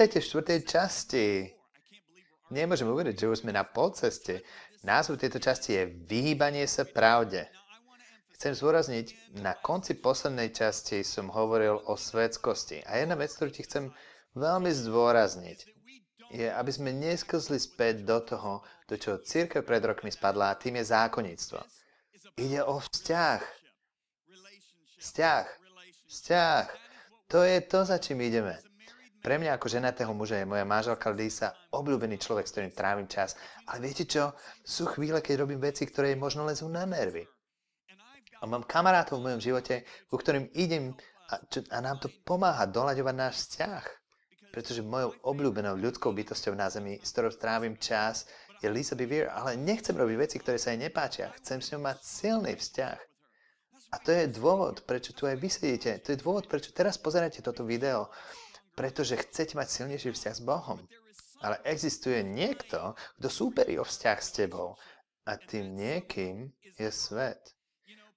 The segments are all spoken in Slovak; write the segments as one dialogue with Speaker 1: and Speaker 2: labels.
Speaker 1: Vítajte v štvrtej časti. Nemôžem uveriť, že už sme na polceste. Názvu tejto časti je Vyhýbanie sa pravde. Chcem zúrazniť, na konci poslednej časti som hovoril o svedskosti. A jedna vec, ktorú ti chcem veľmi zdôrazniť, je, aby sme nesklzli späť do toho, do čoho církev pred rokmi spadla, a tým je zákonníctvo. Ide o vzťah. Vzťah. Vzťah. To je to, za čím ideme. Pre mňa ako ženatého muža je moja manželka Lisa obľúbený človek, s ktorým trávim čas. Ale viete čo? Sú chvíle, keď robím veci, ktoré jej možno lezú na nervy. A mám kamarátov v mojom živote, ku ktorým idem a, čo, a nám to pomáha doľaďovať náš vzťah. Pretože mojou obľúbenou ľudskou bytosťou na Zemi, s ktorou trávim čas, je Lisa Bevere, ale nechcem robiť veci, ktoré sa jej nepáčia. Chcem s ňou mať silný vzťah. A to je dôvod, prečo tu aj vy sedíte. To je dôvod, prečo teraz pozeráte toto video pretože chceť mať silnejší vzťah s Bohom. Ale existuje niekto, kto súperí o vzťah s tebou a tým niekým je svet.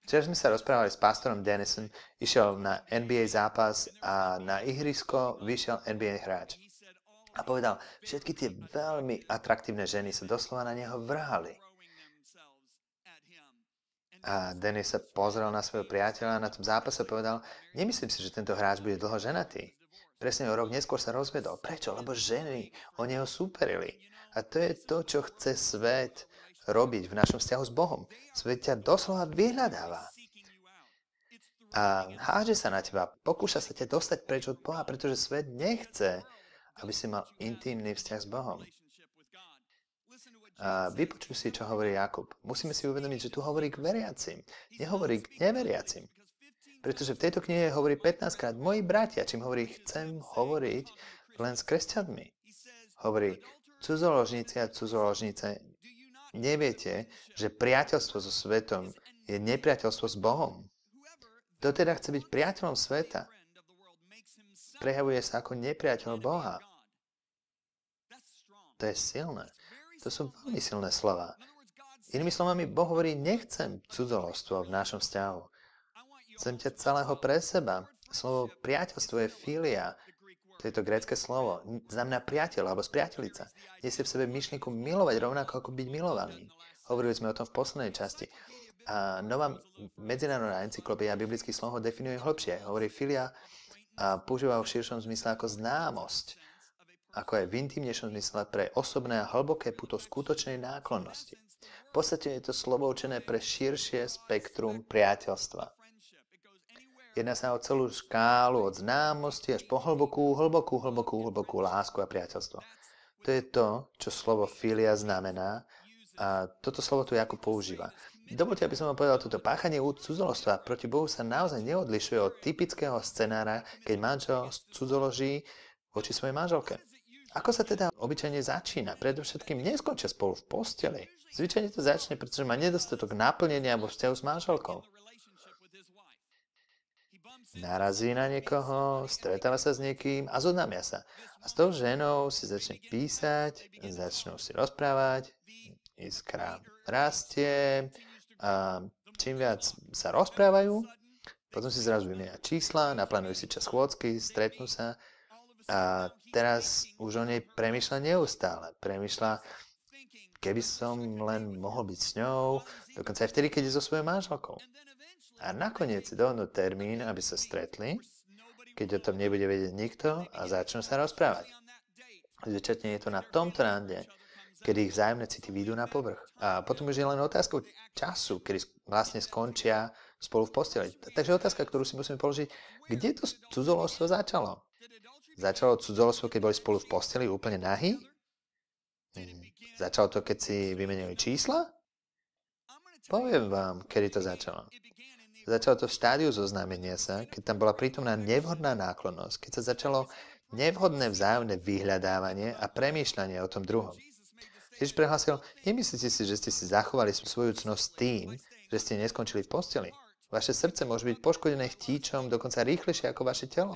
Speaker 1: Včera sme sa rozprávali s pastorom Dennison, išiel na NBA zápas a na ihrisko vyšiel NBA hráč. A povedal, všetky tie veľmi atraktívne ženy sa doslova na neho vrhali. A Dennis sa pozrel na svojho priateľa a na tom zápase povedal, nemyslím si, že tento hráč bude dlho ženatý. Presne o rok neskôr sa rozvedol. Prečo? Lebo ženy o neho súperili. A to je to, čo chce svet robiť v našom vzťahu s Bohom. Svet ťa doslova vyhľadáva. A háže sa na teba, pokúša sa ťa dostať preč od Boha, pretože svet nechce, aby si mal intimný vzťah s Bohom. A vypočuj si, čo hovorí Jakub. Musíme si uvedomiť, že tu hovorí k veriacim, nehovorí k neveriacim. Pretože v tejto knihe hovorí 15 krát, moji bratia, čím hovorí, chcem hovoriť len s kresťanmi. Hovorí, cudzoložníci a cudzoložnice, neviete, že priateľstvo so svetom je nepriateľstvo s Bohom. Kto teda chce byť priateľom sveta, prejavuje sa ako nepriateľ Boha. To je silné. To sú veľmi silné slova. Inými slovami, Boh hovorí, nechcem cudzoložstvo v našom vzťahu. Chcem ťa celého pre seba. Slovo priateľstvo je filia. To je to grécké slovo. Znamená priateľ alebo Je si v sebe myšlienku milovať rovnako ako byť milovaný. Hovorili sme o tom v poslednej časti. A nová medzinárodná encyklopédia biblických slov ho definuje hlbšie. Hovorí filia a používa v širšom zmysle ako známosť, ako aj v intimnejšom zmysle pre osobné a hlboké puto skutočnej náklonnosti. V podstate je to slovo učené pre širšie spektrum priateľstva. Jedná sa o celú škálu od známosti až po hlbokú, hlbokú, hlbokú, hlbokú lásku a priateľstvo. To je to, čo slovo filia znamená a toto slovo tu Jakub používa. Dovolte, aby som vám povedal, toto páchanie cudzoložstva proti Bohu sa naozaj neodlišuje od typického scenára, keď manžel cudzoloží voči svojej manželke. Ako sa teda obyčajne začína? Predovšetkým neskončia spolu v posteli. Zvyčajne to začne, pretože má nedostatok naplnenia vo vzťahu s manželkou narazí na niekoho, stretáva sa s niekým a zoznámia sa. A s tou ženou si začne písať, začnú si rozprávať, iskra rastie, a čím viac sa rozprávajú, potom si zrazu vymenia čísla, naplánujú si čas chôdzky, stretnú sa a teraz už o nej premyšľa neustále. Premyšľa, keby som len mohol byť s ňou, dokonca aj vtedy, keď je so svojou manželkou a nakoniec dohodnú termín, aby sa stretli, keď o tom nebude vedieť nikto a začnú sa rozprávať. Zvyčajne je to na tomto rande, kedy ich vzájomné city výjdu na povrch. A potom už je len otázkou času, kedy vlastne skončia spolu v posteli. Takže otázka, ktorú si musíme položiť, kde to cudzolostvo začalo? Začalo cudzolostvo, keď boli spolu v posteli úplne nahý? Hmm. Začalo to, keď si vymenili čísla? Poviem vám, kedy to začalo. Začalo to v štádiu zoznámenia sa, keď tam bola prítomná nevhodná náklonnosť, keď sa začalo nevhodné vzájomné vyhľadávanie a premýšľanie o tom druhom. Ježiš prehlásil, nemyslíte si, že ste si zachovali svoju cnosť tým, že ste neskončili v posteli. Vaše srdce môže byť poškodené chtíčom dokonca rýchlejšie ako vaše telo.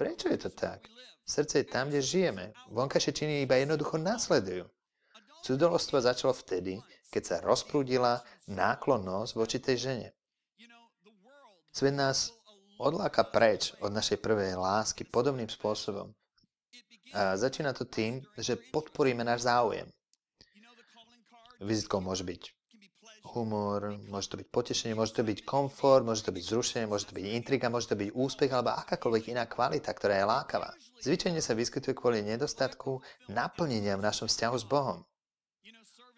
Speaker 1: Prečo je to tak? Srdce je tam, kde žijeme. Vonkajšie činy iba jednoducho nasledujú. Cudolostvo začalo vtedy, keď sa rozprúdila náklonnosť voči tej žene. Svet nás odláka preč od našej prvej lásky podobným spôsobom. A začína to tým, že podporíme náš záujem. Vizitkou môže byť humor, môže to byť potešenie, môže to byť komfort, môže to byť zrušenie, môže to byť intriga, môže to byť úspech alebo akákoľvek iná kvalita, ktorá je lákavá. Zvyčajne sa vyskytuje kvôli nedostatku naplnenia v našom vzťahu s Bohom.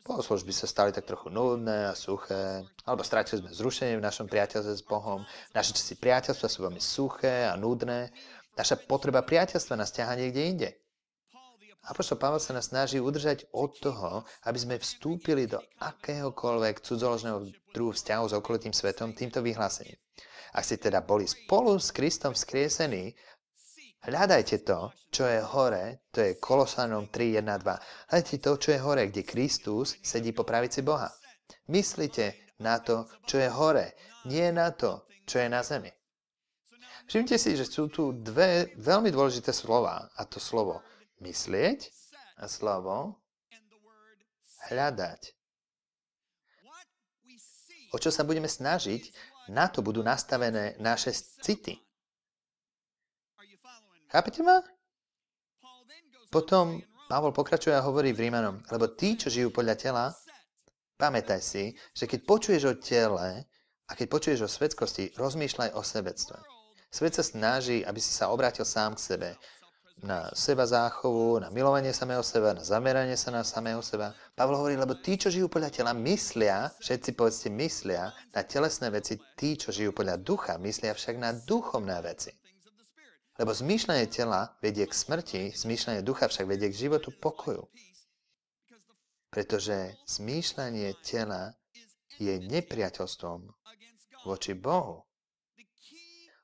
Speaker 1: Bohoslužby sa stali tak trochu nudné a suché, alebo stratili sme zrušenie v našom priateľstve s Bohom. Naše časy priateľstva sú veľmi suché a nudné. Naša potreba priateľstva nás ťaha niekde inde. Apoštol Pavel sa nás snaží udržať od toho, aby sme vstúpili do akéhokoľvek cudzoložného druhu vzťahu s okolitým svetom týmto vyhlásením. Ak ste teda boli spolu s Kristom vzkriesení, Hľadajte to, čo je hore, to je Kolosanom 2. Hľadajte to, čo je hore, kde Kristus sedí po pravici Boha. Myslite na to, čo je hore, nie na to, čo je na zemi. Všimte si, že sú tu dve veľmi dôležité slova, a to slovo myslieť a slovo hľadať. O čo sa budeme snažiť, na to budú nastavené naše city. Chápete ma? Potom Pavol pokračuje a hovorí v Rímanom, lebo tí, čo žijú podľa tela, pamätaj si, že keď počuješ o tele a keď počuješ o svetskosti, rozmýšľaj o sebectve. Svet sa snaží, aby si sa obrátil sám k sebe. Na seba záchovu, na milovanie samého seba, na zameranie sa na samého seba. Pavol hovorí, lebo tí, čo žijú podľa tela, myslia, všetci povedzte myslia, na telesné veci, tí, čo žijú podľa ducha, myslia však na duchovné veci. Lebo zmýšľanie tela vedie k smrti, zmýšľanie ducha však vedie k životu pokoju. Pretože zmýšľanie tela je nepriateľstvom voči Bohu.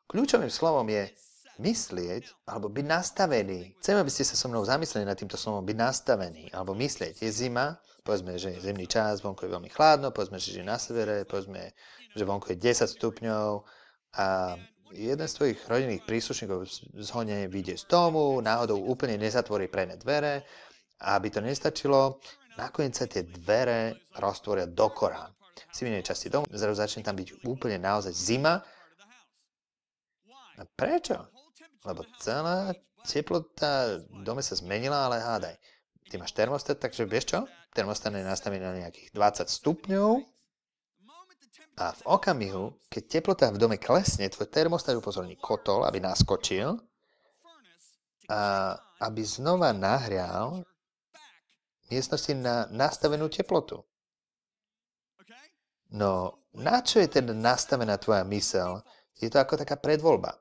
Speaker 1: Kľúčovým slovom je myslieť alebo byť nastavený. Chcem, aby ste sa so mnou zamysleli nad týmto slovom byť nastavený alebo myslieť. Je zima, povedzme, že je zimný čas, vonku je veľmi chladno, povedzme, že je na severe, povedzme, že vonku je 10 stupňov a jeden z tvojich rodinných príslušníkov zhone vyjde z domu, náhodou úplne nezatvorí ne dvere a aby to nestačilo, nakoniec sa tie dvere roztvoria do kora. Si v inej časti domu, zrazu začne tam byť úplne naozaj zima. A prečo? Lebo celá teplota v dome sa zmenila, ale hádaj. Ty máš termostat, takže vieš čo? Termostat je nastavený na nejakých 20 stupňov, a v okamihu, keď teplota v dome klesne, tvoj termostat upozorní kotol, aby naskočil a aby znova nahrial miestnosti na nastavenú teplotu. No, na čo je teda nastavená tvoja mysel? Je to ako taká predvoľba.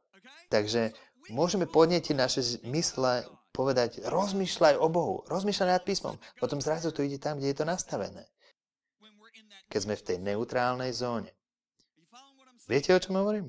Speaker 1: Takže môžeme podnetiť naše mysle, povedať, rozmýšľaj o Bohu, rozmýšľaj nad písmom. Potom zrazu to ide tam, kde je to nastavené keď sme v tej neutrálnej zóne. Viete, o čom hovorím?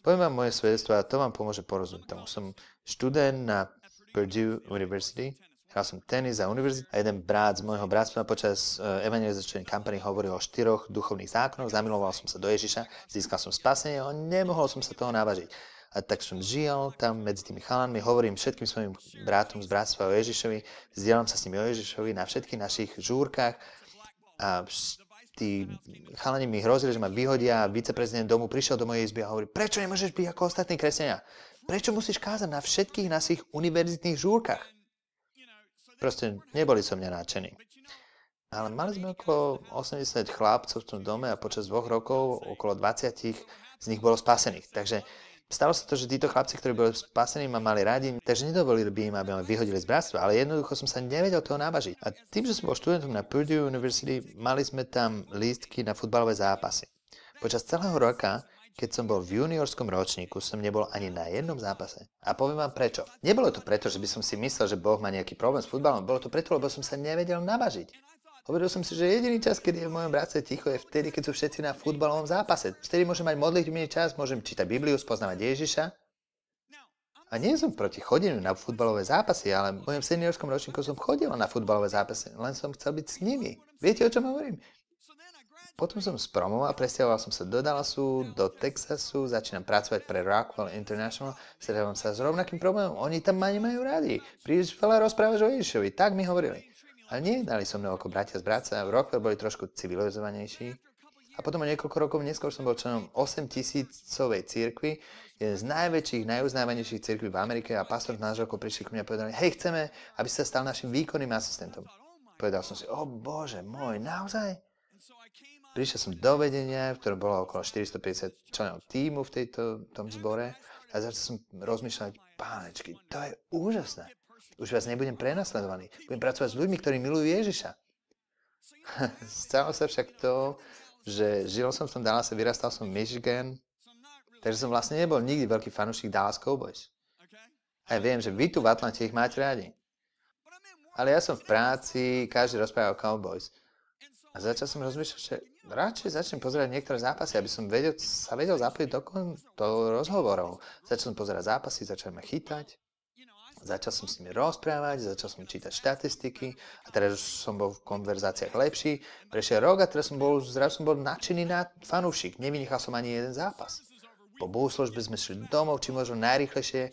Speaker 1: Poviem vám moje svedectvo a to vám pomôže porozumieť tomu. Som študent na Purdue University, hral som tenis a univerzitu a jeden brat z môjho bratstva počas uh, evangelizačnej kampany hovoril o štyroch duchovných zákonoch, zamiloval som sa do Ježiša, získal som spasenie a nemohol som sa toho navažiť. A tak som žil tam medzi tými chalanmi, hovorím všetkým svojim bratom z bratstva o Ježišovi, vzdielam sa s nimi o Ježišovi na všetkých našich žúrkach a tí chalani mi hrozili, že ma vyhodia a viceprezident domu prišiel do mojej izby a hovorí, prečo nemôžeš byť ako ostatní kresťania? Prečo musíš kázať na všetkých na univerzitných žúrkach? Proste neboli som nenáčení. Ale mali sme okolo 80 chlapcov v tom dome a počas dvoch rokov okolo 20 z nich bolo spasených. Takže Stalo sa to, že títo chlapci, ktorí boli spasení, ma mali radi, takže nedovolili by im, aby ma vyhodili z bratstva, ale jednoducho som sa nevedel toho nabažiť. A tým, že som bol študentom na Purdue University, mali sme tam lístky na futbalové zápasy. Počas celého roka, keď som bol v juniorskom ročníku, som nebol ani na jednom zápase. A poviem vám prečo. Nebolo to preto, že by som si myslel, že Boh má nejaký problém s futbalom, bolo to preto, lebo som sa nevedel nabažiť. Hovoril som si, že jediný čas, kedy je v mojom bráce ticho, je vtedy, keď sú všetci na futbalovom zápase. Vtedy môžem mať modlitbný čas, môžem čítať Bibliu, spoznávať Ježiša. A nie som proti chodeniu na futbalové zápasy, ale v mojom seniorskom ročníku som chodil na futbalové zápasy, len som chcel byť s nimi. Viete, o čom hovorím? Potom som spromoval, presťahoval som sa do Dallasu, do Texasu, začínam pracovať pre Rockwell International, stretávam sa s rovnakým problémom. Oni tam ma nemajú radi. Príliš veľa rozprávaš o Ježišovi, tak mi hovorili. Ale nie dali so mnou ako bratia z bratca. V Rockwell boli trošku civilizovanejší. A potom o niekoľko rokov neskôr som bol členom 8 tisícovej církvy, jeden z najväčších, najuznávanejších cirkví v Amerike a pastor z nášho prišiel ku mne a povedal, hej, chceme, aby sa stal našim výkonným asistentom. Povedal som si, o bože môj, naozaj? Prišiel som do vedenia, v ktorom bolo okolo 450 členov týmu v tejto, tom zbore a začal som rozmýšľať, pánečky, to je úžasné. Už vás nebudem prenasledovaný. Budem pracovať s ľuďmi, ktorí milujú Ježiša. Stalo sa však to, že žil som v tom Dallase, vyrastal som v Michigan, takže som vlastne nebol nikdy veľký fanúšik Dallas Cowboys. A ja viem, že vy tu v Atlante ich máte radi. Ale ja som v práci, každý rozpráva o Cowboys. A začal som rozmýšľať, že radšej začnem pozerať niektoré zápasy, aby som vedel, sa vedel zapojiť do, do rozhovorov. Začal som pozerať zápasy, začal ma chytať. Začal som s nimi rozprávať, začal som čítať štatistiky a teraz som bol v konverzáciách lepší. Prešiel rok a teraz som bol, zrazu som bol nadšený na fanúšik. Nevynechal som ani jeden zápas. Po bohoslužbe sme šli domov, či možno najrychlejšie.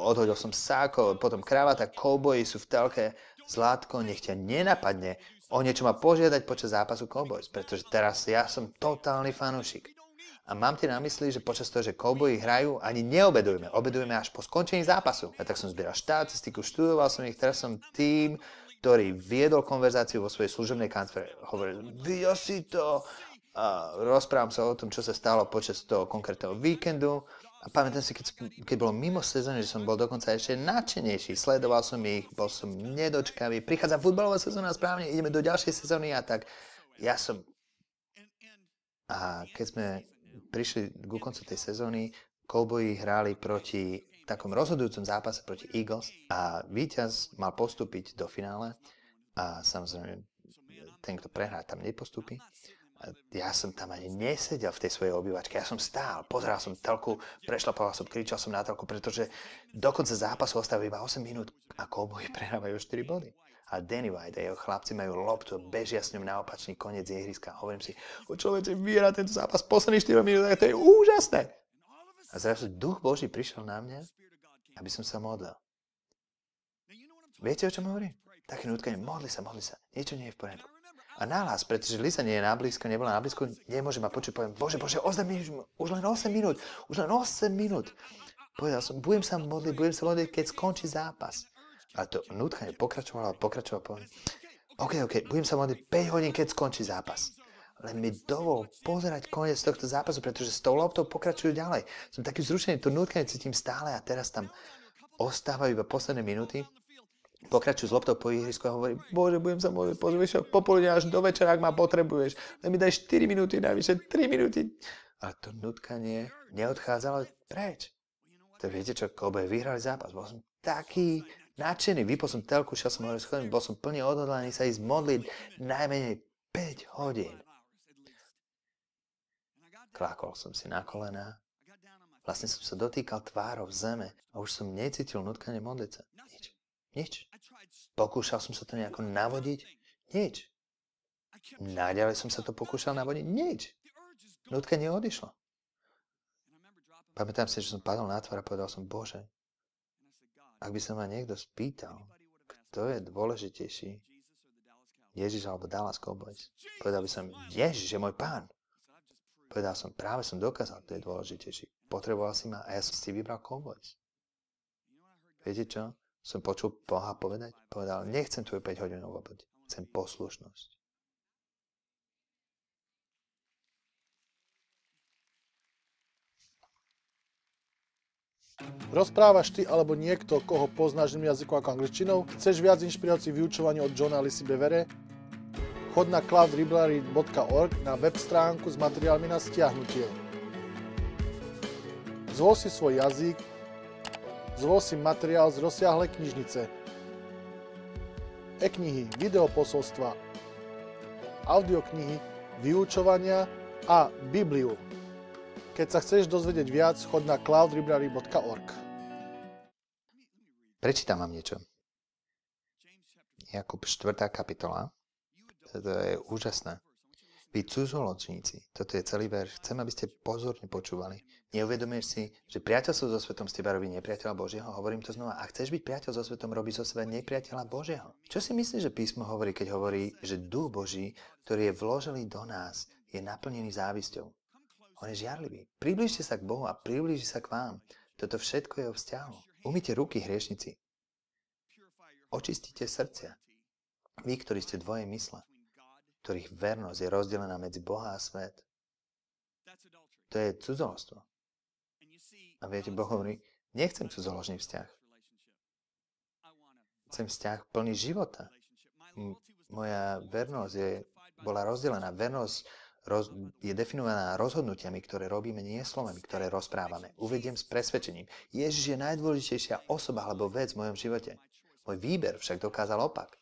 Speaker 1: Odhodil som sáko, potom kravata, kouboji sú v telke. Zlátko, nech ťa nenapadne o niečo ma požiadať počas zápasu Cowboys, pretože teraz ja som totálny fanúšik. A mám ti na mysli, že počas toho, že kouboji hrajú, ani neobedujeme. Obedujeme až po skončení zápasu. A tak som zbieral štatistiku, študoval som ich, teraz som tým, ktorý viedol konverzáciu vo svojej služobnej kancelárii. Hovoril, videl si to? A rozprávam sa o tom, čo sa stalo počas toho konkrétneho víkendu. A pamätám si, keď, keď bolo mimo sezóny, že som bol dokonca ešte nadšenejší. Sledoval som ich, bol som nedočkavý. Prichádza futbalová sezóna správne, ideme do ďalšej sezóny a tak. Ja som... A keď sme prišli ku koncu tej sezóny, Cowboyi hráli proti takom rozhodujúcom zápase proti Eagles a víťaz mal postúpiť do finále a samozrejme ten, kto prehrá, tam nepostúpi. Ja som tam ani nesedel v tej svojej obývačke, ja som stál, pozeral som telku, prešlapoval som, kričal som na telku, pretože do konca zápasu ostáva iba 8 minút a Cowboy prehrávajú 4 body a Danny White a jeho chlapci majú loptu bežia s ňom na opačný koniec ihriska. Hovorím si, o človeče vyhrá tento zápas posledných 4 minút, to je úžasné. A zrazu duch Boží prišiel na mňa, aby som sa modlil. Viete, o čom hovorím? Také nutkanie, modli sa, modli sa, niečo nie je v poriadku. A nahlas, pretože Lisa nie je na blízko, nebola na blízko, nemôžem ma počuť, poviem, Bože, Bože, 8 minút, už len 8 minút, už len 8 minút. Povedal som, budem sa modliť, budem sa modliť, keď skončí zápas. A to nutkanie pokračovalo a pokračovalo. Po... OK, OK, budem sa modliť 5 hodín, keď skončí zápas. Len mi dovol pozerať koniec tohto zápasu, pretože s tou loptou pokračujú ďalej. Som taký vzrušený, to nutkanie cítim stále a teraz tam ostávajú iba posledné minúty. Pokračujú s loptou po ihrisku a hovorí, Bože, budem sa môcť pozvyšovať popoludne až do večera, ak ma potrebuješ. Len mi daj 4 minúty, najvyššie 3 minúty. A to nutkanie neodchádzalo preč. To viete čo, Kobe vyhrali zápas. Bol som taký nadšený, vypol som telku, šiel som hore schodím, bol som plne odhodlaný sa ísť modliť najmenej 5 hodín. Klákol som si na kolená, vlastne som sa dotýkal tvárov zeme a už som necítil nutkanie modliť sa. Nič. Nič. Pokúšal som sa to nejako navodiť? Nič. Naďalej som sa to pokúšal navodiť? Nič. Nutkanie odišlo. Pamätám si, že som padol na tvár a povedal som, Bože, ak by sa ma niekto spýtal, kto je dôležitejší, Ježiš alebo Dallas Cowboys, povedal by som, Ježiš je môj pán. Povedal som, práve som dokázal, kto je dôležitejší. Potreboval si ma a ja som si vybral Cowboys. Viete čo? Som počul Boha povedať, povedal, nechcem tvoju 5 hodinovú obeď, chcem poslušnosť. Rozprávaš ty alebo niekto, koho poznáš iným jazykom ako angličtinou? Chceš viac inšpirácií vyučovania od Johna Lisi Bevere? Chod na cloudlibrary.org na web stránku s materiálmi na stiahnutie. Zvol si svoj jazyk, zvol si materiál z rozsiahlej knižnice, e-knihy, videoposolstva, audioknihy, vyučovania a Bibliu. Keď sa chceš dozvedieť viac, chod na cloudlibrary.org. Prečítam vám niečo. Jakub 4. kapitola. To je úžasné. Vy cudzoločníci, toto je celý verš, chcem, aby ste pozorne počúvali. Neuvedomieš si, že priateľstvo so svetom z teba robí nepriateľa Božieho? Hovorím to znova. A chceš byť priateľ so svetom, robí zo seba nepriateľa Božieho. Čo si myslíš, že písmo hovorí, keď hovorí, že duch Boží, ktorý je vložený do nás, je naplnený závisťou? On je žiarlivý. Priblížte sa k Bohu a priblíži sa k vám. Toto všetko je o vzťahu. Umyte ruky, hriešnici. Očistite srdcia. Vy, ktorí ste dvoje mysle, ktorých vernosť je rozdelená medzi Boha a svet. To je cudzolostvo. A viete, Boh hovorí, nechcem cudzoložný vzťah. Chcem vzťah plný života. M- moja vernosť je, bola rozdelená. Vernosť roz, je definovaná rozhodnutiami, ktoré robíme, nie slovami, ktoré rozprávame. Uvediem s presvedčením. Ježiš je najdôležitejšia osoba alebo vec v mojom živote. Môj výber však dokázal opak.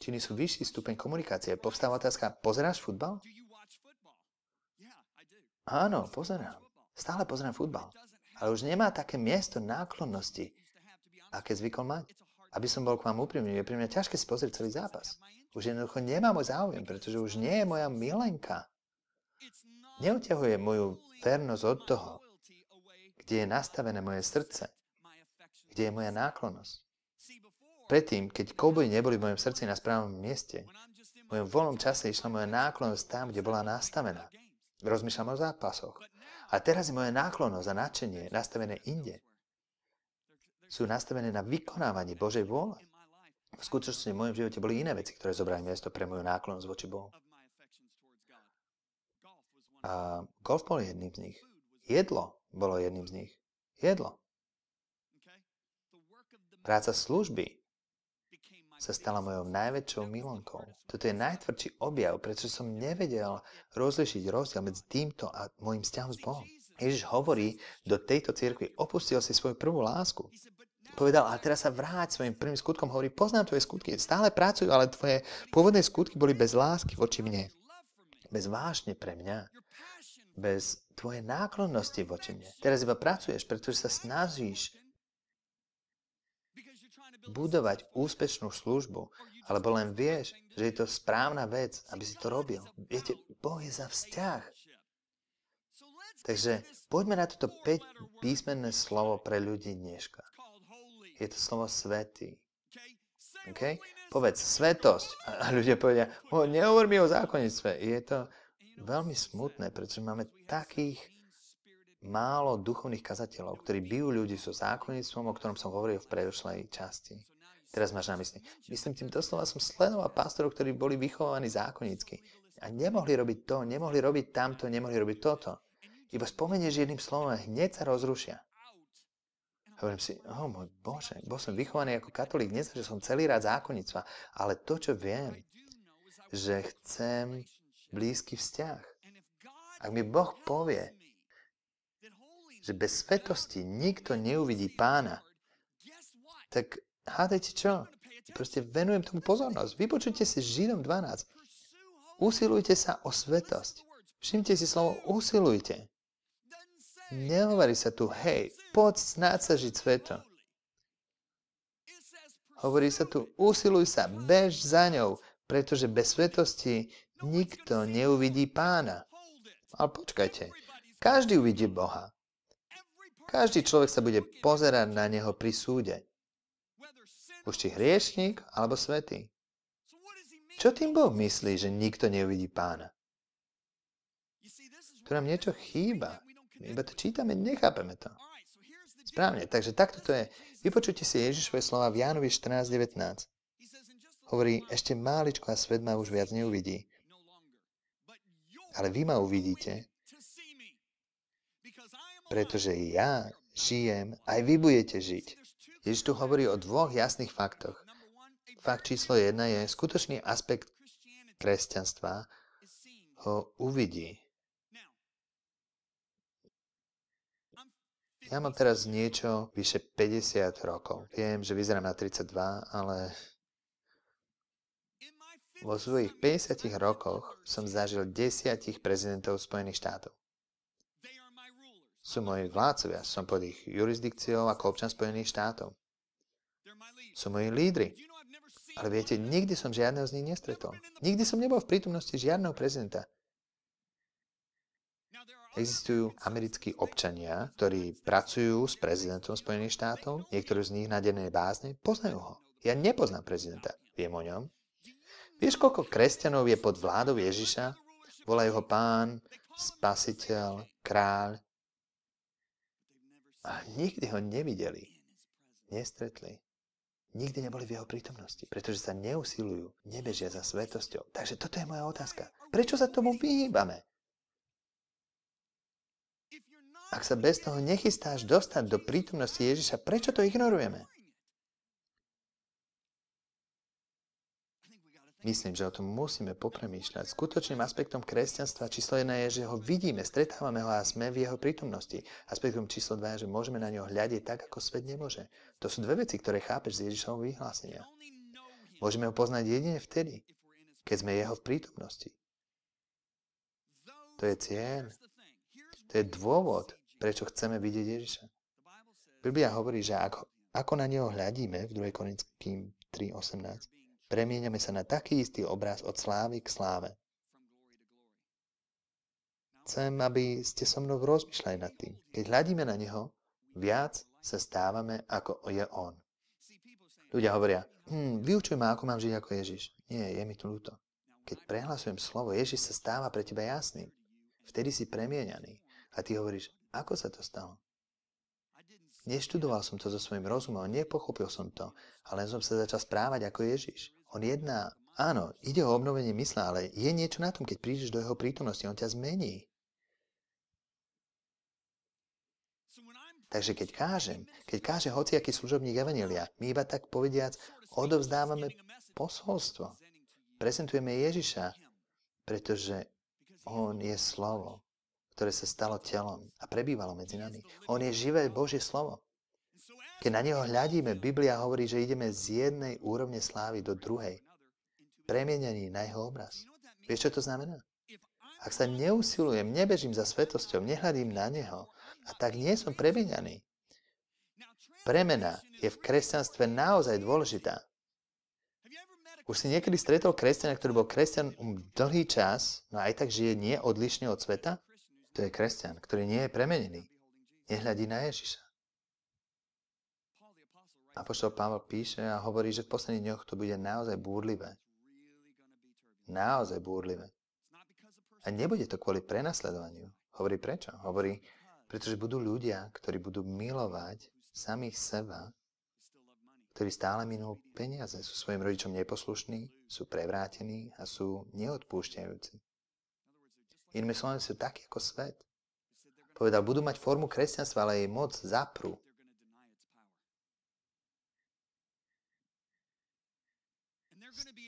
Speaker 1: Činy sú vyšší stupeň komunikácie. Povstáva otázka, pozeráš futbal? Áno, pozerám. Stále pozerám futbal. Ale už nemá také miesto náklonnosti, aké zvykol mať. Aby som bol k vám úprimný, je pre mňa ťažké si pozrieť celý zápas. Už jednoducho nemám môj záujem, pretože už nie je moja milenka. Neutahuje moju vernosť od toho, kde je nastavené moje srdce, kde je moja náklonosť. Predtým, keď kouboji neboli v mojom srdci na správnom mieste, v mojom voľnom čase išla moja náklonosť tam, kde bola nastavená. Rozmýšľam o zápasoch. A teraz je moja náklonosť a nadšenie nastavené inde. Sú nastavené na vykonávanie Božej vôle. V skutočnosti v mojom živote boli iné veci, ktoré zobrali miesto pre moju náklonosť voči Bohu. A golf bol jedným z nich. Jedlo bolo jedným z nich. Jedlo. Práca služby sa stala mojou najväčšou milonkou. Toto je najtvrdší objav, pretože som nevedel rozlišiť rozdiel medzi týmto a môjim vzťahom s Bohom. Ježiš hovorí do tejto cirkvi, opustil si svoju prvú lásku povedal, ale teraz sa vráť svojim prvým skutkom, hovorí, poznám tvoje skutky, stále pracujú, ale tvoje pôvodné skutky boli bez lásky voči mne, bez vášne pre mňa, bez tvoje náklonnosti voči mne. Teraz iba pracuješ, pretože sa snažíš budovať úspešnú službu, alebo len vieš, že je to správna vec, aby si to robil. Viete, Boh je za vzťah. Takže poďme na toto 5 písmenné slovo pre ľudí dneška je to slovo svetý. Okay? Povedz svetosť. A ľudia povedia, o, nehovor mi o zákonnictve. Je to veľmi smutné, pretože máme takých málo duchovných kazateľov, ktorí bijú ľudí so zákonnictvom, o ktorom som hovoril v predošlej časti. Teraz máš na mysli. Myslím tým doslova som sledoval pastorov, ktorí boli vychovaní zákonnícky. A nemohli robiť to, nemohli robiť tamto, nemohli robiť toto. Iba spomenieš jedným slovom a hneď sa rozrušia hovorím si, oh môj Bože, bol som vychovaný ako katolík, dnes, že som celý rád zákonnictva, ale to, čo viem, že chcem blízky vzťah. Ak mi Boh povie, že bez svetosti nikto neuvidí pána, tak hádajte čo? Proste venujem tomu pozornosť. Vypočujte si Židom 12. Usilujte sa o svetosť. Všimte si slovo usilujte. Nehovorí sa tu, hej, poď nácažiť svetom. Hovorí sa tu, usiluj sa, bež za ňou, pretože bez svetosti nikto neuvidí pána. Ale počkajte, každý uvidí Boha. Každý človek sa bude pozerať na neho pri súde. Už či hriešník, alebo svetý. Čo tým Boh myslí, že nikto neuvidí pána? Tu nám niečo chýba. My iba to čítame, nechápeme to. Správne, takže takto to je. Vypočujte si Ježišové slova v Jánovi 14.19. Hovorí, ešte máličko a svet ma už viac neuvidí. Ale vy ma uvidíte, pretože ja žijem, aj vy budete žiť. Ježiš tu hovorí o dvoch jasných faktoch. Fakt číslo jedna je, skutočný aspekt kresťanstva ho uvidí. Ja mám teraz niečo vyše 50 rokov. Viem, že vyzerám na 32, ale vo svojich 50 rokoch som zažil desiatich prezidentov Spojených štátov. Sú moji vládcovia, som pod ich jurisdikciou ako občan Spojených štátov. Sú moji lídry. Ale viete, nikdy som žiadneho z nich nestretol. Nikdy som nebol v prítomnosti žiadneho prezidenta. Existujú americkí občania, ktorí pracujú s prezidentom Spojených štátov, niektorí z nich na dennej bázne poznajú ho. Ja nepoznám prezidenta, viem o ňom. Vieš, koľko kresťanov je pod vládou Ježiša? Volajú ho pán, spasiteľ, kráľ. A nikdy ho nevideli, nestretli. Nikdy neboli v jeho prítomnosti, pretože sa neusilujú, nebežia za svetosťou. Takže toto je moja otázka. Prečo sa tomu vyhýbame? Ak sa bez toho nechystáš dostať do prítomnosti Ježiša, prečo to ignorujeme? Myslím, že o tom musíme popremýšľať. Skutočným aspektom kresťanstva číslo 1 je, že ho vidíme, stretávame ho a sme v jeho prítomnosti. Aspektom číslo 2 je, že môžeme na ňo hľadiť tak, ako svet nemôže. To sú dve veci, ktoré chápeš z Ježišovho vyhlásenia. Môžeme ho poznať jedine vtedy, keď sme jeho v prítomnosti. To je cieľ. To je dôvod, prečo chceme vidieť Ježiša. Biblia hovorí, že ako, ako na neho hľadíme v 2. Korinským 3.18, premieňame sa na taký istý obraz od slávy k sláve. Chcem, aby ste so mnou rozmýšľali nad tým. Keď hľadíme na neho, viac sa stávame, ako je on. Ľudia hovoria, hm, vyučuj ma, ako mám žiť ako Ježiš. Nie, je mi to ľúto. Keď prehlasujem slovo, Ježiš sa stáva pre teba jasným. Vtedy si premieňaný. A ty hovoríš, ako sa to stalo? Neštudoval som to so svojím rozumom, nepochopil som to, ale som sa začal správať ako Ježiš. On jedná, áno, ide o obnovenie mysle, ale je niečo na tom, keď prídeš do jeho prítomnosti, on ťa zmení. Takže keď kážem, keď káže hociaký služobník Evangelia, my iba tak povediac odovzdávame posolstvo. Prezentujeme Ježiša, pretože on je slovo ktoré sa stalo telom a prebývalo medzi nami. On je živé Božie slovo. Keď na neho hľadíme, Biblia hovorí, že ideme z jednej úrovne slávy do druhej. Premienený na jeho obraz. Vieš, čo to znamená? Ak sa neusilujem, nebežím za svetosťou, nehľadím na neho a tak nie som premienený. Premena je v kresťanstve naozaj dôležitá. Už si niekedy stretol kresťana, ktorý bol kresťan um dlhý čas, no aj tak žije nie odlišne od sveta? To je kresťan, ktorý nie je premenený. Nehľadí na Ježiša. Apoštol Pavel píše a hovorí, že v posledných dňoch to bude naozaj búrlivé. Naozaj búrlivé. A nebude to kvôli prenasledovaniu. Hovorí prečo? Hovorí, pretože budú ľudia, ktorí budú milovať samých seba, ktorí stále minú peniaze, sú svojim rodičom neposlušní, sú prevrátení a sú neodpúšťajúci. Inými slovami sú takí ako svet. Povedal, budú mať formu kresťanstva, ale jej moc zaprú.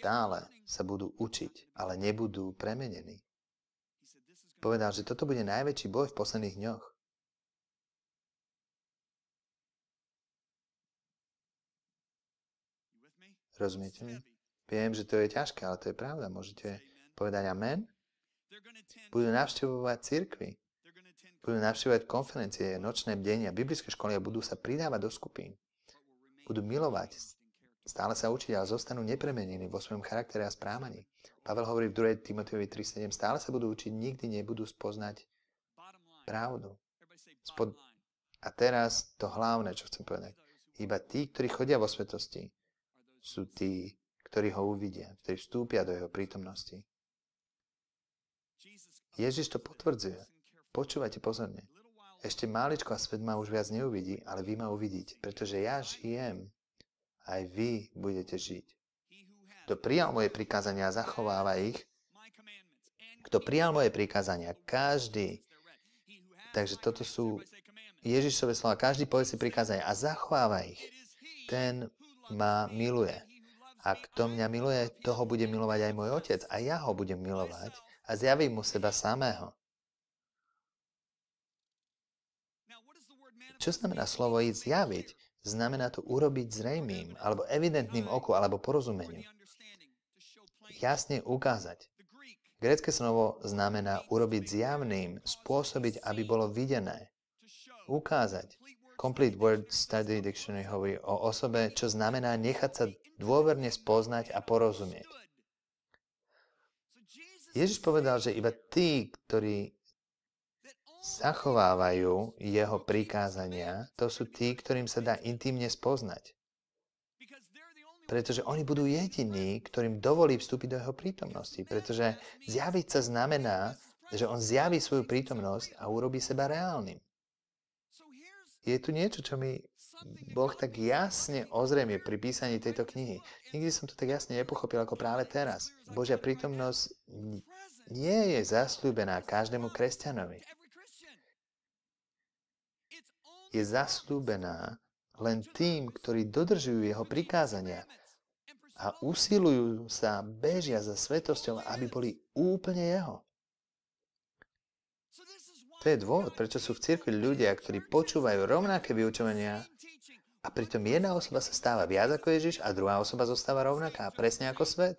Speaker 1: Stále sa budú učiť, ale nebudú premenení. Povedal, že toto bude najväčší boj v posledných dňoch. Rozumiete mi? Viem, že to je ťažké, ale to je pravda. Môžete povedať amen? Budú navštevovať cirkvi, Budú navštevovať konferencie, nočné bdenia, biblické školy a budú sa pridávať do skupín. Budú milovať, stále sa učiť, ale zostanú nepremenení vo svojom charaktere a správaní. Pavel hovorí v 2. Timoteovi 3.7, stále sa budú učiť, nikdy nebudú spoznať pravdu. Spod... A teraz to hlavné, čo chcem povedať. Iba tí, ktorí chodia vo svetosti, sú tí, ktorí ho uvidia, ktorí vstúpia do jeho prítomnosti. Ježiš to potvrdzuje. Počúvajte pozorne. Ešte máličko a svet ma už viac neuvidí, ale vy ma uvidíte, pretože ja žijem. Aj vy budete žiť. Kto prijal moje prikázania a zachováva ich, kto prijal moje prikázania, každý. Takže toto sú Ježišové slova. Každý povie si prikázania a zachováva ich. Ten ma miluje. A kto mňa miluje, toho bude milovať aj môj otec. A ja ho budem milovať a zjaví mu seba samého. Čo znamená slovo ísť zjaviť? Znamená to urobiť zrejmým, alebo evidentným oku, alebo porozumeniu. Jasne ukázať. Grecké slovo znamená urobiť zjavným, spôsobiť, aby bolo videné. Ukázať. Complete Word Study Dictionary hovorí o osobe, čo znamená nechať sa dôverne spoznať a porozumieť. Ježiš povedal, že iba tí, ktorí zachovávajú jeho prikázania, to sú tí, ktorým sa dá intimne spoznať. Pretože oni budú jediní, ktorým dovolí vstúpiť do jeho prítomnosti. Pretože zjaviť sa znamená, že on zjaví svoju prítomnosť a urobí seba reálnym. Je tu niečo, čo mi Boh tak jasne ozrejme pri písaní tejto knihy. Nikdy som to tak jasne nepochopil ako práve teraz. Božia prítomnosť nie je zasľúbená každému kresťanovi. Je zasľúbená len tým, ktorí dodržujú jeho prikázania a usilujú sa, bežia za svetosťou, aby boli úplne jeho. To je dôvod, prečo sú v cirkvi ľudia, ktorí počúvajú rovnaké vyučovania a pritom jedna osoba sa stáva viac ako Ježiš a druhá osoba zostáva rovnaká, presne ako svet.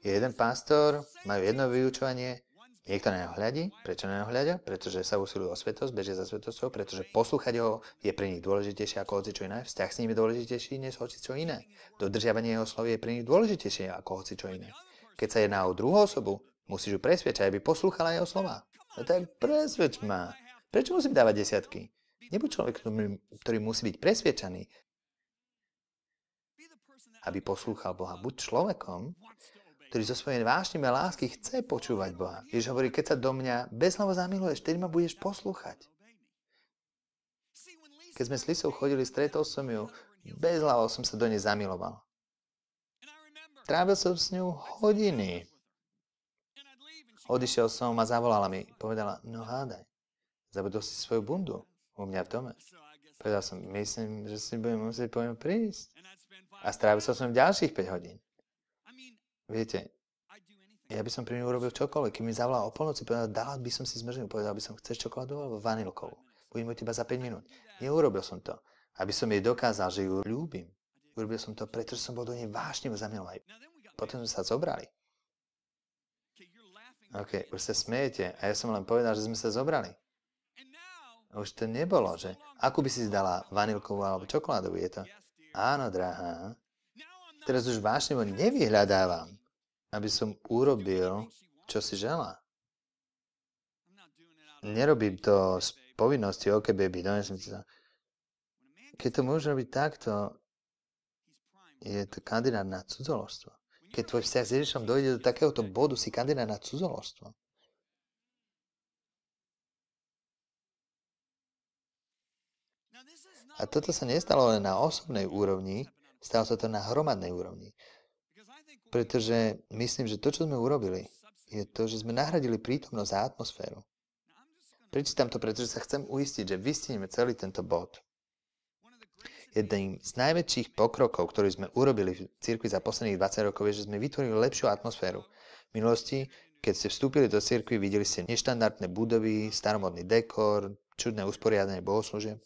Speaker 1: Je jeden pastor, majú jedno vyučovanie, Niekto na neho hľadí. Prečo na neho hľadia? Pretože sa usilujú o svetosť, bežia za svetosťou, pretože poslúchať ho je pre nich dôležitejšie ako hoci čo iné. Vzťah s ním je dôležitejší než hoci čo iné. Dodržiavanie jeho slov je pre nich dôležitejšie ako hoci čo iné. Keď sa jedná o druhú osobu, Musíš ju presvedčať, aby poslúchala jeho slova. No tak presvedč ma. Prečo musím dávať desiatky? Nebuď človek, ktorý musí byť presvedčaný, aby poslúchal Boha. Buď človekom, ktorý zo svojej vášne a lásky chce počúvať Boha. Ježiš hovorí, keď sa do mňa bezhlavo zamiluješ, tedy ma budeš poslúchať. Keď sme s Lisou chodili, stretol som ju, bezhlavo som sa do nej zamiloval. Trávil som s ňou hodiny. Odišiel som a zavolala mi. Povedala, no hádaj, zabudol si svoju bundu u mňa v dome. Povedal som, myslím, že si budem musieť po prísť. A strávil som som ďalších 5 hodín. Viete, ja by som pri ňu urobil čokoľvek. Keď mi zavolal o polnoci, povedal, dala by som si zmrzlinu. Povedal by som, chceš čokoládu alebo vanilkovú? Budem od teba za 5 minút. Neurobil som to, aby som jej dokázal, že ju ľúbim. Urobil som to, pretože som bol do nej vášne zamilovaný. Potom sme sa zobrali. OK, už sa smiete. A ja som len povedal, že sme sa zobrali. Už to nebolo, že? Ako by si dala vanilkovú alebo čokoládovú, je to? Áno, drahá. Teraz už vášnevo nevyhľadávam, aby som urobil, čo si žela. Nerobím to z povinnosti, OK, baby, donesem ti to. Keď to môže robiť takto, je to kandidát na cudzoložstvo keď tvoj vzťah s Ježišom dojde do takéhoto bodu, si kandidát na cudzoložstvo. A toto sa nestalo len na osobnej úrovni, stalo sa to na hromadnej úrovni. Pretože myslím, že to, čo sme urobili, je to, že sme nahradili prítomnosť a atmosféru. Prečítam to, pretože sa chcem uistiť, že vystíneme celý tento bod jedným z najväčších pokrokov, ktorý sme urobili v cirkvi za posledných 20 rokov, je, že sme vytvorili lepšiu atmosféru. V minulosti, keď ste vstúpili do cirkvi, videli ste neštandardné budovy, staromodný dekor, čudné usporiadanie bohoslúžie.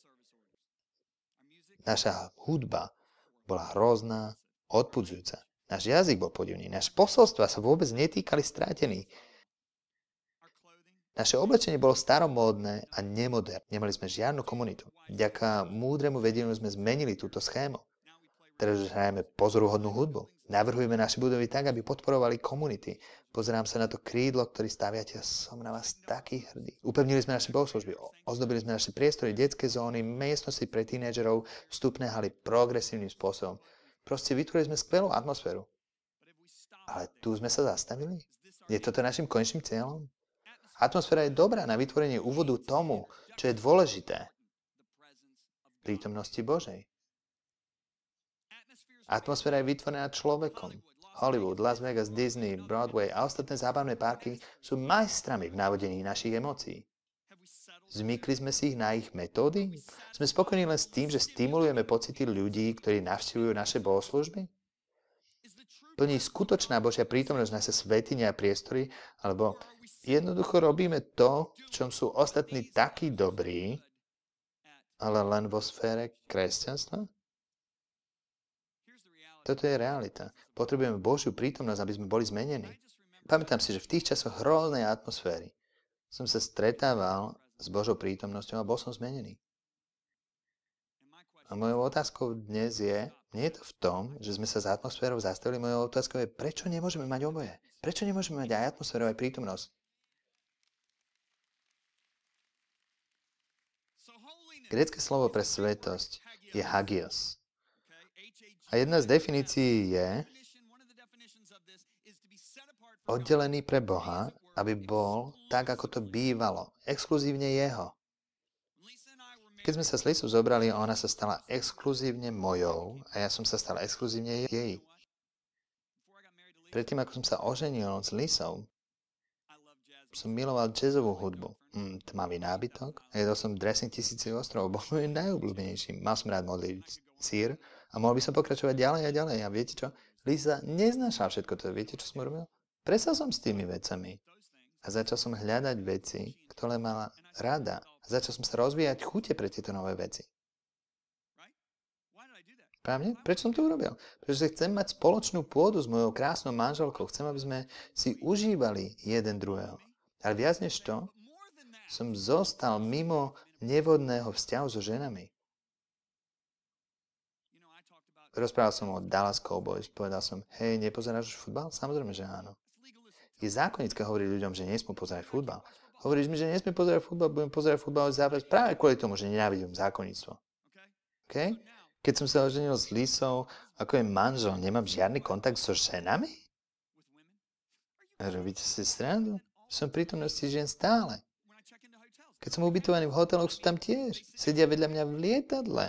Speaker 1: Naša hudba bola hrozná, odpudzujúca. Náš jazyk bol podivný, náš posolstva sa vôbec netýkali strátených. Naše oblečenie bolo staromódne a nemoderné. Nemali sme žiadnu komunitu. Vďaka múdremu vedeniu sme zmenili túto schému. Teraz už hrajeme pozoruhodnú hudbu. Navrhujeme naše budovy tak, aby podporovali komunity. Pozerám sa na to krídlo, ktorý staviate. Som na vás taký hrdý. Upevnili sme naše bohoslužby. Ozdobili sme naše priestory, detské zóny, miestnosti pre tínedžerov, vstupné haly progresívnym spôsobom. Proste vytvorili sme skvelú atmosféru. Ale tu sme sa zastavili? Je toto našim končným cieľom? Atmosféra je dobrá na vytvorenie úvodu tomu, čo je dôležité. Prítomnosti Božej. Atmosféra je vytvorená človekom. Hollywood, Las Vegas, Disney, Broadway a ostatné zábavné parky sú majstrami v navodení našich emócií. Zmykli sme si ich na ich metódy? Sme spokojní len s tým, že stimulujeme pocity ľudí, ktorí navštívujú naše bohoslužby? Plní skutočná Božia prítomnosť naše svetiny a priestory, alebo Jednoducho robíme to, v čom sú ostatní takí dobrí, ale len vo sfére kresťanstva? Toto je realita. Potrebujeme Božiu prítomnosť, aby sme boli zmenení. Pamätám si, že v tých časoch hroznej atmosféry som sa stretával s Božou prítomnosťou a bol som zmenený. A mojou otázkou dnes je, nie je to v tom, že sme sa s atmosférou zastavili, mojou otázkou je, prečo nemôžeme mať oboje? Prečo nemôžeme mať aj atmosféru, aj prítomnosť? Grécké slovo pre svetosť je hagios. A jedna z definícií je oddelený pre Boha, aby bol tak, ako to bývalo, exkluzívne jeho. Keď sme sa s Lisou zobrali, ona sa stala exkluzívne mojou a ja som sa stal exkluzívne jej. Predtým, ako som sa oženil s Lisou, som miloval jazzovú hudbu, mm, tmavý nábytok, jedol som dressing tisíci ostrov, bol môj najobľúbenejší, mal som rád modlý sír a mohol by som pokračovať ďalej a ďalej. A viete čo? Lisa neznáša všetko to. Viete, čo som robil? Presal som s tými vecami. A začal som hľadať veci, ktoré mala rada. A začal som sa rozvíjať chute pre tieto nové veci. Právne? Prečo som to urobil? Pretože chcem mať spoločnú pôdu s mojou krásnou manželkou. Chcem, aby sme si užívali jeden druhého. Ale viac než to, som zostal mimo nevodného vzťahu so ženami. Rozprával som o Dallas Cowboys, povedal som, hej, nepozeráš už futbal? Samozrejme, že áno. Je zákonické hovoriť ľuďom, že nesmú pozerať futbal. Hovoríš mi, že nesmie pozerať futbal, budem pozerať futbal zápas práve kvôli tomu, že nenávidím zákonníctvo. Okay? Keď som sa oženil s Lisou, ako je manžel, nemám žiadny kontakt so ženami? Robíte si strandu? som prítomnosti žien stále. Keď som ubytovaný v hoteloch, sú tam tiež. Sedia vedľa mňa v lietadle.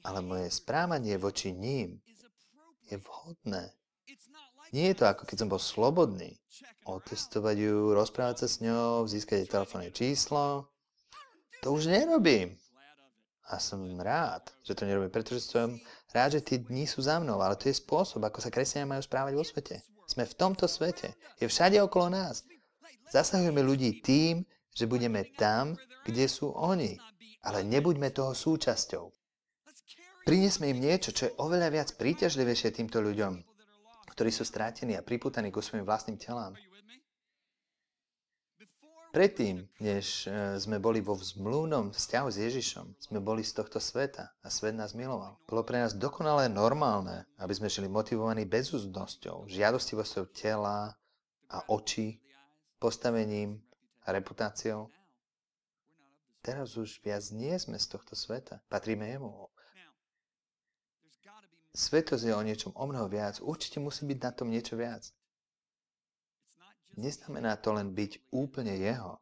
Speaker 1: Ale moje správanie voči ním je vhodné. Nie je to ako keď som bol slobodný. Otestovať ju, rozprávať sa s ňou, získať jej telefónne číslo. To už nerobím. A som rád, že to nerobím, pretože som rád, že tie dni sú za mnou, ale to je spôsob, ako sa kresťania majú správať vo svete. Sme v tomto svete. Je všade okolo nás. Zasahujeme ľudí tým, že budeme tam, kde sú oni, ale nebuďme toho súčasťou. Prinesme im niečo, čo je oveľa viac príťažlivejšie týmto ľuďom, ktorí sú strátení a priputaní ku svojim vlastným telám. Predtým, než e, sme boli vo vzmluvnom vzťahu s Ježišom, sme boli z tohto sveta a svet nás miloval. Bolo pre nás dokonale normálne, aby sme žili motivovaní bezúzdnosťou, žiadostivosťou tela a očí postavením a reputáciou. Teraz už viac nie sme z tohto sveta. Patríme jemu. Svetosť je o niečom o mnoho viac. Určite musí byť na tom niečo viac. Neznamená to len byť úplne jeho.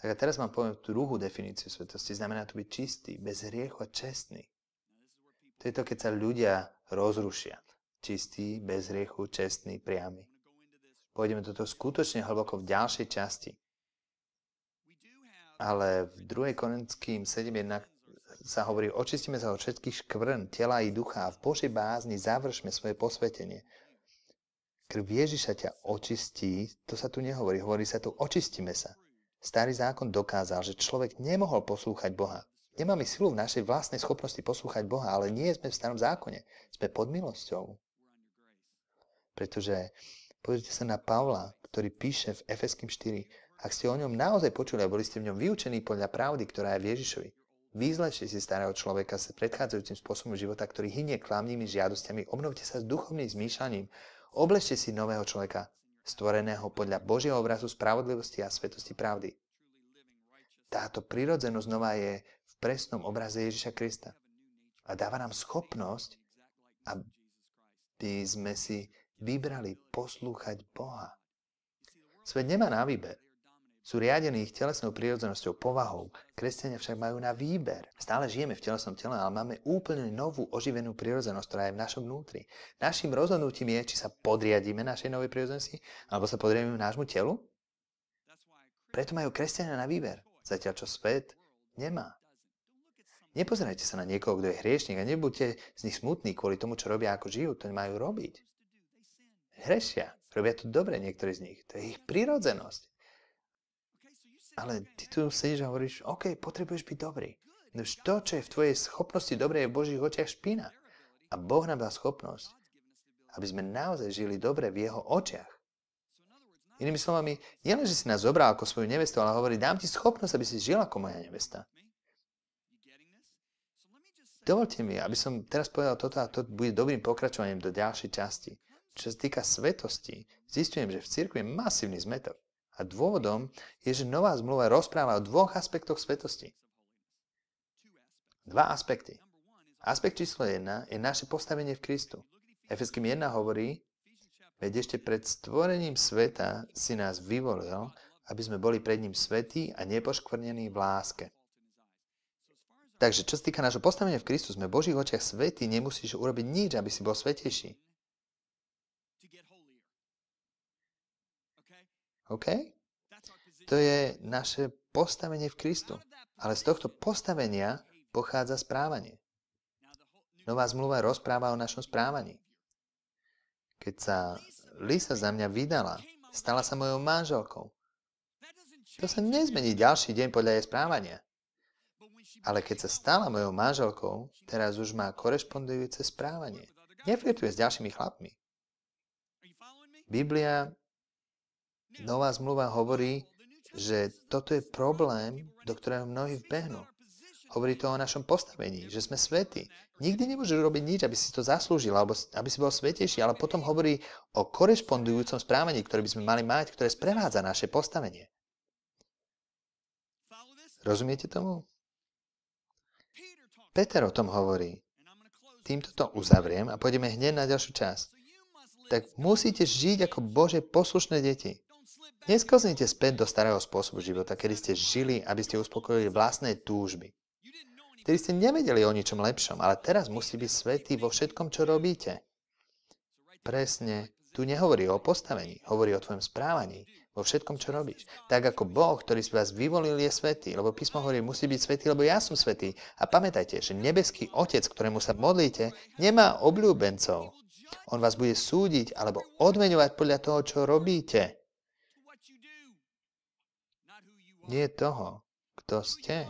Speaker 1: Tak a teraz vám poviem druhú definíciu svetosti. Znamená to byť čistý, bez hriechu a čestný. To je to, keď sa ľudia rozrušia. Čistý, bez hriechu, čestný, priamy. Pôjdeme do toho skutočne hlboko v ďalšej časti. Ale v 2. Korinským 7.1 sa hovorí, očistíme sa od všetkých škvrn, tela i ducha a v Božej bázni završme svoje posvetenie. Krv Ježiša ťa očistí, to sa tu nehovorí, hovorí sa tu očistíme sa. Starý zákon dokázal, že človek nemohol poslúchať Boha. Nemáme silu v našej vlastnej schopnosti poslúchať Boha, ale nie sme v starom zákone. Sme pod milosťou. Pretože Pozrite sa na Pavla, ktorý píše v Efeským 4. Ak ste o ňom naozaj počuli a boli ste v ňom vyučení podľa pravdy, ktorá je v Ježišovi, vyzlečte si starého človeka s predchádzajúcim spôsobom života, ktorý hynie klamnými žiadosťami, obnovte sa s duchovným zmýšľaním, oblečte si nového človeka, stvoreného podľa Božieho obrazu spravodlivosti a svetosti pravdy. Táto prirodzenosť nová je v presnom obraze Ježiša Krista a dáva nám schopnosť, aby sme si vybrali poslúchať Boha. Svet nemá na výber. Sú riadení ich telesnou prírodzenosťou, povahou. Kresťania však majú na výber. Stále žijeme v telesnom tele, ale máme úplne novú oživenú prírodzenosť, ktorá je v našom vnútri. Našim rozhodnutím je, či sa podriadíme našej novej prírodzenosti, alebo sa podriadíme nášmu telu. Preto majú kresťania na výber, zatiaľ čo svet nemá. Nepozerajte sa na niekoho, kto je hriešnik a nebuďte z nich smutní kvôli tomu, čo robia, ako žijú, to majú robiť hrešia. Robia to dobre niektorí z nich. To je ich prirodzenosť. Ale ty tu sedíš a hovoríš, OK, potrebuješ byť dobrý. No to, čo je v tvojej schopnosti dobre, je v Božích očiach špina. A Boh nám dá schopnosť, aby sme naozaj žili dobre v Jeho očiach. Inými slovami, nielen, že si nás zobral ako svoju nevestu, ale hovorí, dám ti schopnosť, aby si žil ako moja nevesta. Dovolte mi, aby som teraz povedal toto a to bude dobrým pokračovaním do ďalšej časti. Čo sa týka svetosti, zistujem, že v cirkvi je masívny zmetok. A dôvodom je, že nová zmluva rozpráva o dvoch aspektoch svetosti. Dva aspekty. Aspekt číslo 1 je naše postavenie v Kristu. Efeským 1 hovorí, veď ešte pred stvorením sveta si nás vyvolil, aby sme boli pred ním svetí a nepoškvrnení v láske. Takže čo sa týka nášho postavenia v Kristu, sme v Božích očiach svetí, nemusíš urobiť nič, aby si bol svetejší. OK? To je naše postavenie v Kristu. Ale z tohto postavenia pochádza správanie. Nová zmluva rozpráva o našom správaní. Keď sa Lisa za mňa vydala, stala sa mojou manželkou. To sa nezmení ďalší deň podľa jej správania. Ale keď sa stala mojou manželkou, teraz už má korešpondujúce správanie. Neflirtuje s ďalšími chlapmi. Biblia Nová zmluva hovorí, že toto je problém, do ktorého mnohí vbehnú. Hovorí to o našom postavení, že sme svety. Nikdy nemôžeš robiť nič, aby si to zaslúžil, alebo aby si bol svetejší, ale potom hovorí o korešpondujúcom správaní, ktoré by sme mali mať, ktoré sprevádza naše postavenie. Rozumiete tomu? Peter o tom hovorí. Týmto to uzavriem a pôjdeme hneď na ďalšiu časť. Tak musíte žiť ako Bože poslušné deti. Neskoznite späť do starého spôsobu života, kedy ste žili, aby ste uspokojili vlastné túžby. Tedy ste nevedeli o ničom lepšom, ale teraz musí byť svetý vo všetkom, čo robíte. Presne, tu nehovorí o postavení, hovorí o tvojom správaní, vo všetkom, čo robíš. Tak ako Boh, ktorý si vás vyvolil, je svetý, lebo písmo hovorí, musí byť svetý, lebo ja som svetý. A pamätajte, že nebeský Otec, ktorému sa modlíte, nemá obľúbencov. On vás bude súdiť alebo odmeňovať podľa toho, čo robíte nie toho, kto ste.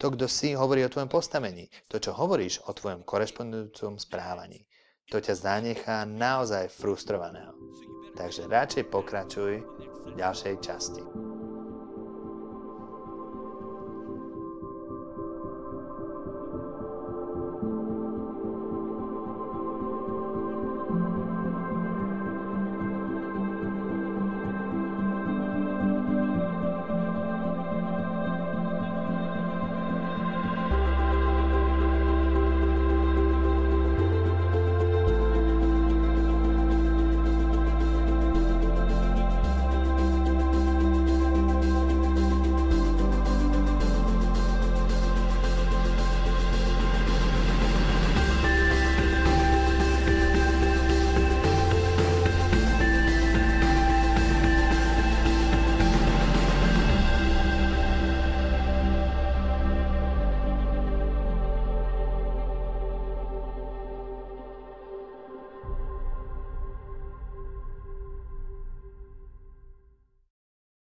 Speaker 1: To, kto si, hovorí o tvojom postavení. To, čo hovoríš o tvojom korešpondujúcom správaní. To ťa zanechá naozaj frustrovaného. Takže radšej pokračuj v ďalšej časti.